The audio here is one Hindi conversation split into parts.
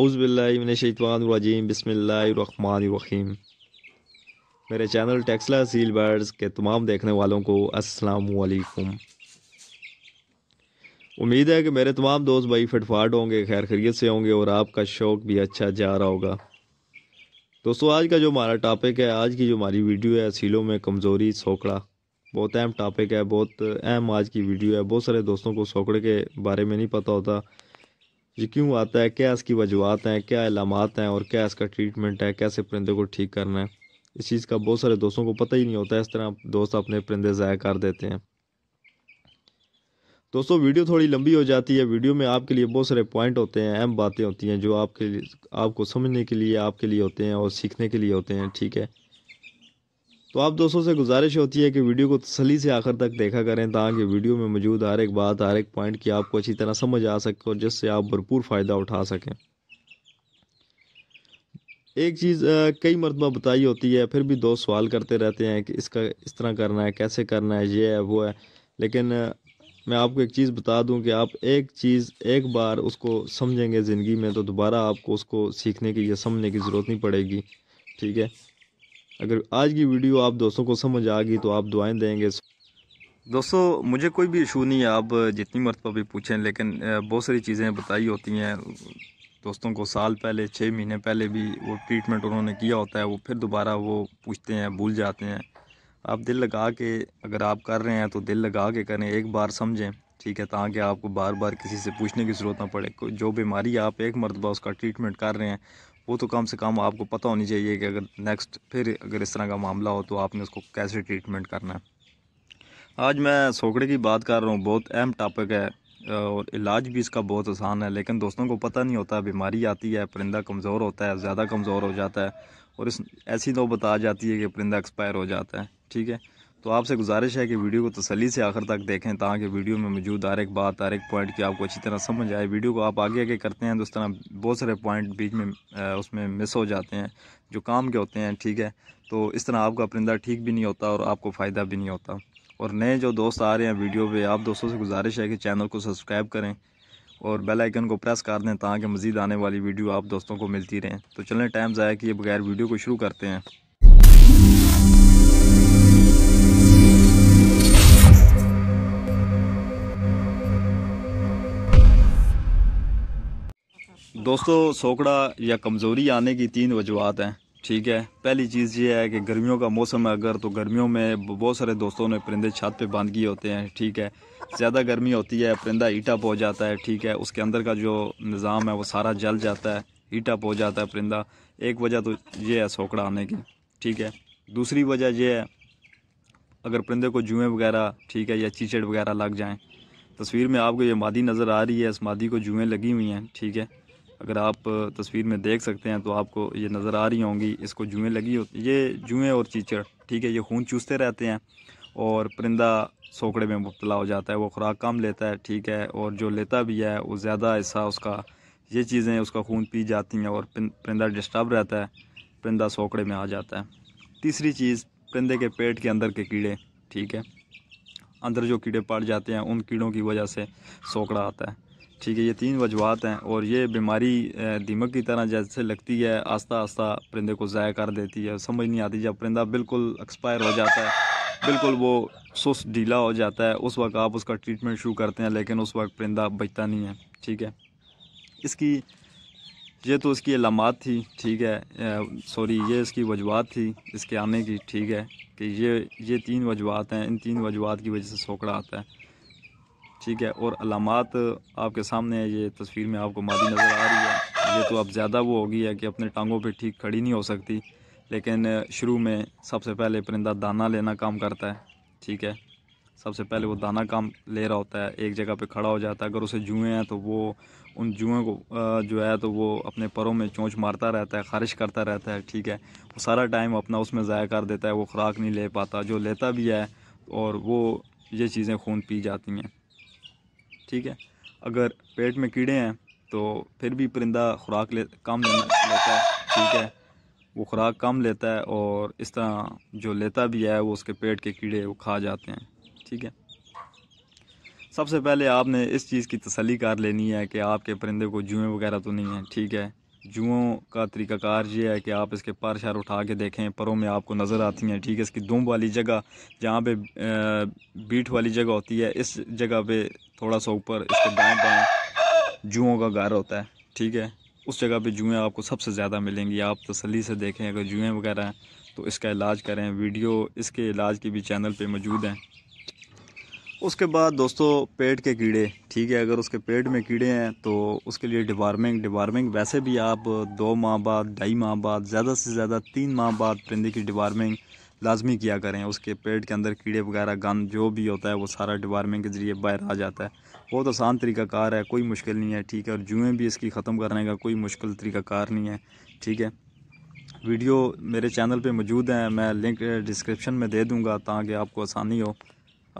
अउज़बिल्लिमिनशतवानरजीम बसमीम मेरे चैनल टेक्सला सील बर्ड्स के तमाम देखने वालों को अस्सलाम वालेकुम उम्मीद है कि मेरे तमाम दोस्त भाई फटफाट होंगे खैर खरीत से होंगे और आपका शौक़ भी अच्छा जा रहा होगा दोस्तों आज का जो हमारा टॉपिक है आज की जो हमारी वीडियो है सीलों में कमज़ोरी सोकड़ा बहुत अहम टॉपिक है बहुत अहम आज की वीडियो है बहुत सारे दोस्तों को सोकड़े के बारे में नहीं पता होता ये क्यों आता है क्या इसकी वजूहत हैं क्या इलामत हैं और क्या इसका ट्रीटमेंट है कैसे परिंदे को ठीक करना है इस चीज़ का बहुत सारे दोस्तों को पता ही नहीं होता है इस तरह दोस्त अपने परिंदे ज़ाया कर देते हैं दोस्तों वीडियो थोड़ी लंबी हो जाती है वीडियो में आपके लिए बहुत सारे पॉइंट होते हैं अहम बातें होती हैं जो आपके लिए आपको समझने के लिए आपके लिए होते हैं और सीखने के लिए होते हैं ठीक है तो आप दोस्तों से गुजारिश होती है कि वीडियो को तसली से आखिर तक देखा करें ताकि वीडियो में मौजूद हर एक बात हर एक पॉइंट की आपको अच्छी तरह समझ आ सके और जिससे आप भरपूर फ़ायदा उठा सकें एक चीज़ कई मरतबा बताई होती है फिर भी दोस्त सवाल करते रहते हैं कि इसका इस तरह करना है कैसे करना है ये है वो है लेकिन मैं आपको एक चीज़ बता दूं कि आप एक चीज़ एक बार उसको समझेंगे ज़िंदगी में तो दोबारा आपको उसको सीखने की या समझने की ज़रूरत नहीं पड़ेगी ठीक है अगर आज की वीडियो आप दोस्तों को समझ आ गई तो आप दुआएं देंगे दोस्तों मुझे कोई भी इशू नहीं है आप जितनी मरतबा भी पूछें लेकिन बहुत सारी चीज़ें बताई होती हैं दोस्तों को साल पहले छः महीने पहले भी वो ट्रीटमेंट उन्होंने किया होता है वो फिर दोबारा वो पूछते हैं भूल जाते हैं आप दिल लगा के अगर आप कर रहे हैं तो दिल लगा के करें एक बार समझें ठीक है ताकि आपको बार बार किसी से पूछने की ज़रूरत ना पड़े जो बीमारी आप एक मरतबा उसका ट्रीटमेंट कर रहे हैं वो तो कम से कम आपको पता होनी चाहिए कि अगर नेक्स्ट फिर अगर इस तरह का मामला हो तो आपने उसको कैसे ट्रीटमेंट करना है आज मैं सोकड़े की बात कर रहा हूँ बहुत अहम टॉपिक है और इलाज भी इसका बहुत आसान है लेकिन दोस्तों को पता नहीं होता बीमारी आती है परिंदा कमज़ोर होता है ज़्यादा कमज़ोर हो जाता है और इस ऐसी नौबत तो आ जाती है कि परिंदा एक्सपायर हो जाता है ठीक है तो आपसे गुजारिश है कि वीडियो को तसली से आखिर तक देखें ताकि वीडियो में मौजूद हर एक बात हर एक पॉइंट की आपको अच्छी तरह समझ आए वीडियो को आप आगे आगे करते हैं तो उस तरह बहुत सारे पॉइंट बीच में उसमें मिस हो जाते हैं जो काम के होते हैं ठीक है तो इस तरह आपका परिंदा ठीक भी नहीं होता और आपको फ़ायदा भी नहीं होता और नए जो दोस्त आ रहे हैं वीडियो पर आप दोस्तों से गुजारिश है कि चैनल को सब्सक्राइब करें और बेल आइकन को प्रेस कर दें ताकि मज़ीद आने वाली वीडियो आप दोस्तों को मिलती रहें तो चलें टाइम ज़ाया किए बगैर वीडियो को शुरू करते हैं दोस्तों सोकड़ा या कमज़ोरी आने की तीन वजूहत हैं ठीक है पहली चीज़ ये है कि गर्मियों का मौसम है अगर तो गर्मियों में बहुत सारे दोस्तों ने परिंदे छत पे बांध किए होते हैं ठीक है ज़्यादा गर्मी होती है परिंदा हीटअप हो जाता है ठीक है उसके अंदर का जो निज़ाम है वो सारा जल जाता है ईटअप हो जाता है परिंदा एक वजह तो ये है सोकड़ा आने की ठीक है दूसरी वजह यह है अगर परिंदे को जुएँ वगैरह ठीक है या चीचड़ वगैरह लग जाएँ तस्वीर में आपको ये मादी नज़र आ रही है इस मादी को जुएँ लगी हुई हैं ठीक है अगर आप तस्वीर में देख सकते हैं तो आपको ये नज़र आ रही होंगी इसको जुएँ लगी होती ये जुएँ और चीचड़ ठीक है ये खून चूसते रहते हैं और परिंदा सोकड़े में मुबतला हो जाता है वो खुराक कम लेता है ठीक है और जो लेता भी है वो ज़्यादा हिस्सा उसका ये चीज़ें उसका खून पी जाती हैं और परिंदा डिस्टर्ब रहता है परिंदा सोकड़े में आ जाता है तीसरी चीज़ परिंदे के पेट के अंदर के कीड़े ठीक है अंदर जो कीड़े पड़ जाते हैं उन कीड़ों की वजह से सोकड़ा आता है ठीक है ये तीन वजूहत हैं और ये बीमारी दीमक की तरह जैसे लगती है आस्ता आस्ता परिंदे को ज़ाया कर देती है समझ नहीं आती जब परिंदा बिल्कुल एक्सपायर हो जाता है बिल्कुल वो सुस्त ढीला हो जाता है उस वक्त आप उसका ट्रीटमेंट शुरू करते हैं लेकिन उस वक्त परिंदा बचता नहीं है ठीक है इसकी ये तो इसकी अलामत थी ठीक है सॉरी ये इसकी वजूहत थी इसके आने की ठीक है कि ये ये तीन वजूहत हैं इन तीन वजूहत की वजह से सोकड़ा आता है ठीक है और अलामत आपके सामने है ये तस्वीर में आपको मादी नज़र आ रही है ये तो अब ज़्यादा वो हो गई है कि अपने टांगों पे ठीक खड़ी नहीं हो सकती लेकिन शुरू में सबसे पहले परिंदा दाना लेना काम करता है ठीक है सबसे पहले वो दाना काम ले रहा होता है एक जगह पे खड़ा हो जाता है अगर उसे जुएँ हैं तो वो उन जुएँ को जो है तो वो अपने परों में चोंच मारता रहता है खारिश करता रहता है ठीक है वो सारा टाइम अपना उसमें ज़ाया कर देता है वो खुराक नहीं ले पाता जो लेता भी है और वो ये चीज़ें खून पी जाती हैं ठीक है अगर पेट में कीड़े हैं तो फिर भी परिंदा खुराक ले कम लेता है ठीक है वो खुराक कम लेता है और इस तरह जो लेता भी है वो उसके पेट के कीड़े वो खा जाते हैं ठीक है सबसे पहले आपने इस चीज़ की तसली कर लेनी है कि आपके परिंदे को जुएँ वगैरह तो नहीं है ठीक है जुओं का तरीकाकार ये है कि आप इसके पर शर उठा के देखें परों में आपको नज़र आती हैं ठीक है इसकी दुम वाली जगह जहाँ पे बीट वाली जगह होती है इस जगह पे थोड़ा सा ऊपर इसके दाएं बाएं जुओं का घर होता है ठीक है उस जगह पे जुएँ आपको सबसे ज़्यादा मिलेंगी आप तसली से देखें अगर जुएँ वगैरह हैं तो इसका इलाज करें वीडियो इसके इलाज के भी चैनल पर मौजूद हैं उसके बाद दोस्तों पेट के कीड़े ठीक है अगर उसके पेट में कीड़े हैं तो उसके लिए डिवार्मिंग डिवार्मिंग वैसे भी आप दो माह बाद ढाई माह बाद ज़्यादा से ज़्यादा तीन माह बाद परिंदे की डिवार्मिंग लाजमी किया करें उसके पेट के अंदर कीड़े वगैरह गंद जो भी होता है वो सारा डिवार्मिंग के ज़रिए बाहर आ जाता है बहुत तो आसान तरीकाकार है कोई मुश्किल नहीं है ठीक है और जुएँ भी इसकी ख़त्म करने का कोई मुश्किल तरीकाकार नहीं है ठीक है वीडियो मेरे चैनल पे मौजूद हैं मैं लिंक डिस्क्रिप्शन में दे दूंगा ताकि आपको आसानी हो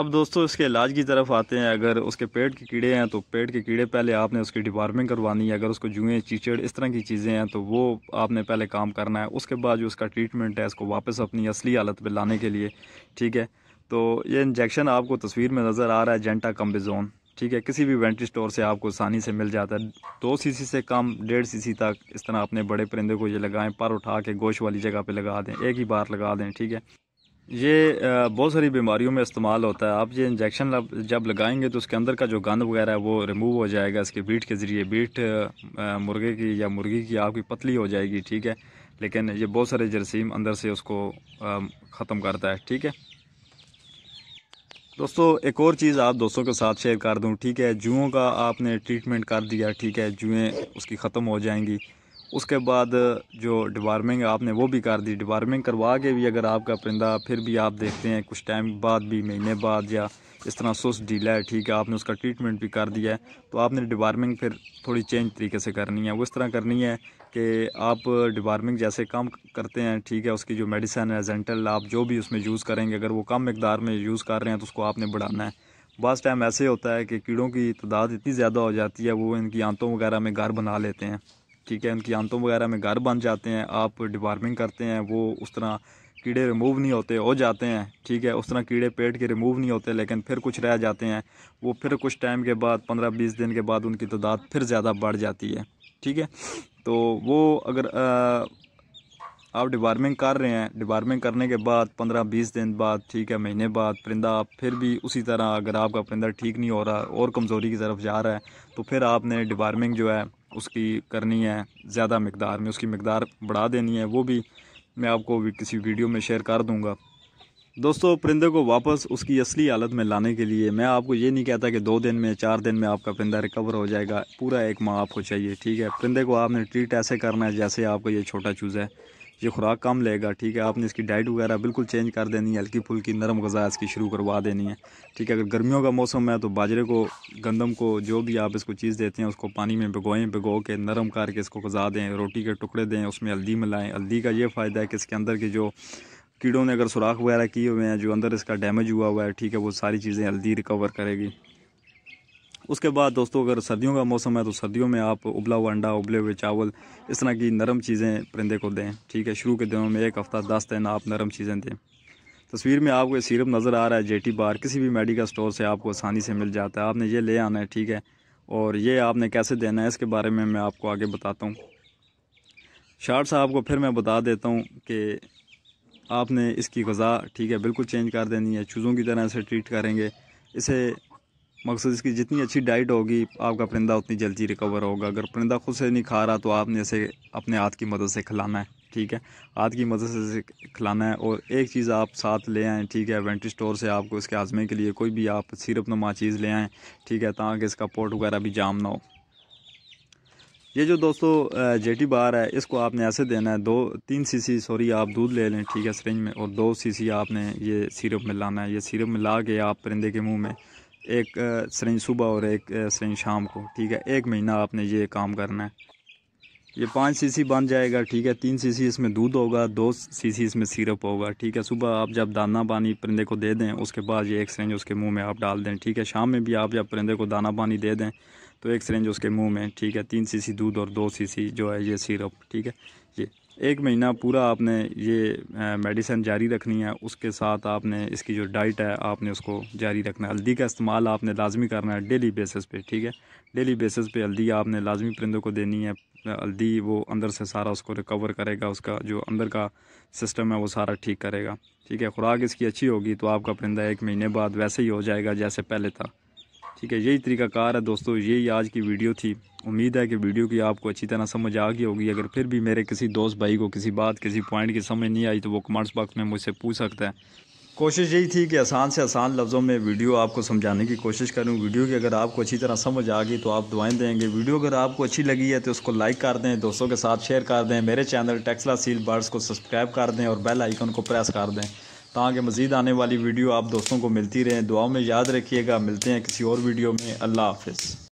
अब दोस्तों इसके इलाज की तरफ आते हैं अगर उसके पेट के कीड़े हैं तो पेट के कीड़े पहले आपने उसकी डिवार्मिंग करवानी है अगर उसको जुएँ चीचड़ इस तरह की चीज़ें हैं तो वो आपने पहले काम करना है उसके बाद जो उसका ट्रीटमेंट है इसको वापस अपनी असली हालत पर लाने के लिए ठीक है तो ये इंजेक्शन आपको तस्वीर में नज़र आ रहा है जेंटा कम्बिजोन ठीक है किसी भी वेंटी स्टोर से आपको आसानी से मिल जाता है दो सीसी से कम डेढ़ सीसी तक इस तरह अपने बड़े परिंदे को ये लगाएं पर उठा के गोश वाली जगह पे लगा दें एक ही बार लगा दें ठीक है ये बहुत सारी बीमारियों में इस्तेमाल होता है आप ये इंजेक्शन जब लगाएंगे तो उसके अंदर का जो गंद वगैरह है वो रिमूव हो जाएगा इसके बीट के ज़रिए बीट मुर्गे की या मुर्गी की आपकी पतली हो जाएगी ठीक है लेकिन ये बहुत सारे जरसीम अंदर से उसको ख़त्म करता है ठीक है दोस्तों एक और चीज़ आप दोस्तों के साथ शेयर कर दूँ ठीक है जुओं का आपने ट्रीटमेंट कर दिया ठीक है जुएँ उसकी ख़त्म हो जाएंगी उसके बाद जो डिवार्मिंग आपने वो भी कर दी डिवार्मिंग करवा के भी अगर आपका परिंदा फिर भी आप देखते हैं कुछ टाइम बाद भी महीने बाद या इस तरह सुस्त ढीला है ठीक है आपने उसका ट्रीटमेंट भी कर दिया है तो आपने डिवार्मिंग फिर थोड़ी चेंज तरीके से करनी है वो इस तरह करनी है कि आप डिवार्मिंग जैसे काम करते हैं ठीक है उसकी जो मेडिसन है जेंटल आप जो भी उसमें यूज़ करेंगे अगर वो कम मकदार में यूज़ कर रहे हैं तो उसको आपने बढ़ाना है बस टाइम ऐसे होता है कि कीड़ों की तादाद इतनी ज़्यादा हो जाती है वो इनकी आंतों वगैरह में घर बना लेते हैं ठीक है उनकी आंतों वगैरह में घर बन जाते हैं आप डिवार्मिंग करते हैं वो उस तरह कीड़े रिमूव नहीं होते हो जाते हैं ठीक है उस तरह कीड़े पेट के रिमूव नहीं होते लेकिन फिर कुछ रह जाते हैं वो फिर कुछ टाइम के बाद पंद्रह बीस दिन के बाद उनकी तादाद फिर ज़्यादा बढ़ जाती है ठीक है तो वो अगर आ, आप डिवार्मिंग कर रहे हैं डिवार्मिंग करने के बाद पंद्रह बीस दिन बाद ठीक है महीने बाद परिंदा फिर भी उसी तरह अगर आपका परिंदा ठीक नहीं हो रहा और कमज़ोरी की तरफ जा रहा है तो फिर आपने डिवार्मिंग जो है उसकी करनी है ज़्यादा मकदार में उसकी मकदार बढ़ा देनी है वो भी मैं आपको भी किसी वीडियो में शेयर कर दूँगा दोस्तों परिंदे को वापस उसकी असली हालत में लाने के लिए मैं आपको ये नहीं कहता कि दो दिन में चार दिन में आपका परिंदा रिकवर हो जाएगा पूरा एक माह आपको चाहिए ठीक है परिंदे को आपने ट्रीट ऐसे करना है जैसे आपका ये छोटा चूज़ है ये खुराक कम लेगा ठीक है आपने इसकी डाइट वगैरह बिल्कुल चेंज कर देनी है हल्की फुल्की नरम गज़ा इसकी शुरू करवा देनी है ठीक है अगर गर्मियों का मौसम है तो बाजरे को गंदम को जो भी आप इसको चीज़ देते हैं उसको पानी में भिगोएं भिगो के नरम करके इसको गज़ा दें रोटी के टुकड़े दें उसमें हल्दी मिलाएँ हल्दी का ये फ़ायदा है कि इसके अंदर की जो कीड़ों ने अगर सुराख वगैरह किए हुए हैं जो अंदर इसका डैमेज हुआ हुआ है ठीक है वो सारी चीज़ें हल्दी रिकवर करेगी उसके बाद दोस्तों अगर सर्दियों का मौसम है तो सर्दियों में आप उबला हुआ अंडा उबले हुए चावल इस तरह की नरम चीज़ें परिंदे को दें ठीक है शुरू के दिनों में एक हफ़्ता दस दिन आप नरम चीज़ें दें तस्वीर में आपको ये सीरप नज़र आ रहा है जेटी बार किसी भी मेडिकल स्टोर से आपको आसानी से मिल जाता है आपने ये ले आना है ठीक है और ये आपने कैसे देना है इसके बारे में मैं आपको आगे बताता हूँ शार्ट साहब को फिर मैं बता देता हूँ कि आपने इसकी गज़ा ठीक है बिल्कुल चेंज कर देनी है चूज़ों की तरह से ट्रीट करेंगे इसे मकसद इसकी जितनी अच्छी डाइट होगी आपका परिंदा उतनी जल्दी रिकवर होगा अगर परिंदा खुद से नहीं खा रहा तो आपने इसे अपने हाथ की मदद से खिलाना है ठीक है हाथ की मदद से खिलाना है और एक चीज़ आप साथ ले आएँ ठीक है वेंटी स्टोर से आपको इसके हाजमे के लिए कोई भी आप सिरप नुमा चीज़ ले आएँ ठीक है ताकि इसका पोट वगैरह भी जाम ना हो ये जो दोस्तों जेटी बार है इसको आपने ऐसे देना है दो तीन सीसी सॉरी आप दूध ले लें ठीक है सरिंज में और दो सीसी आपने ये सिरप मिलाना है ये सिरप मिला के आप परिंदे के मुंह में एक सरेंज सुबह और एक सरेंज शाम को ठीक है एक महीना आपने ये काम करना है ये पाँच सीसी बन जाएगा ठीक है तीन सीसी इसमें दूध होगा दो सीसी इसमें सिरप होगा ठीक है सुबह आप जब दाना पानी परिंदे को दे दें उसके बाद ये एक सरेंज उसके मुंह में आप डाल दें ठीक है शाम में भी आप जब परिंदे को दाना पानी दे दें तो एक सरेंज उसके मुंह में ठीक है तीन सीसी दूध और दो सीसी जो है ये सिरप ठीक है ये एक महीना पूरा आपने ये मेडिसिन जारी रखनी है उसके साथ आपने इसकी जो डाइट है आपने उसको जारी रखना है हल्दी का इस्तेमाल आपने लाजमी करना है डेली बेसिस पे ठीक है डेली बेसिस पे हल्दी आपने लाजमी परिंदों को देनी है हल्दी वो अंदर से सारा उसको रिकवर करेगा उसका जो अंदर का सिस्टम है वो सारा ठीक करेगा ठीक है खुराक इसकी अच्छी होगी तो आपका परिंदा एक महीने बाद वैसे ही हो जाएगा जैसे पहले था ठीक है यही तरीका कार है दोस्तों यही आज की वीडियो थी उम्मीद है कि वीडियो की आपको अच्छी तरह समझ आ गई होगी अगर फिर भी मेरे किसी दोस्त भाई को किसी बात किसी पॉइंट की समझ नहीं आई तो वो कमेंट्स बॉक्स में मुझसे पूछ सकता है कोशिश यही थी कि आसान से आसान लफ्ज़ों में वीडियो आपको समझाने की कोशिश करूँ वीडियो की अगर आपको अच्छी तरह समझ आ गई तो आप दुआएं देंगे वीडियो अगर आपको अच्छी लगी है तो उसको लाइक कर दें दोस्तों के साथ शेयर कर दें मेरे चैनल टेक्सला सील बर्ड्स को सब्सक्राइब कर दें और बेल आइकन को प्रेस कर दें ताकि मज़ीद आने वाली वीडियो आप दोस्तों को मिलती रहे दुआ में याद रखिएगा मिलते हैं किसी और वीडियो में अल्लाह हाफिज़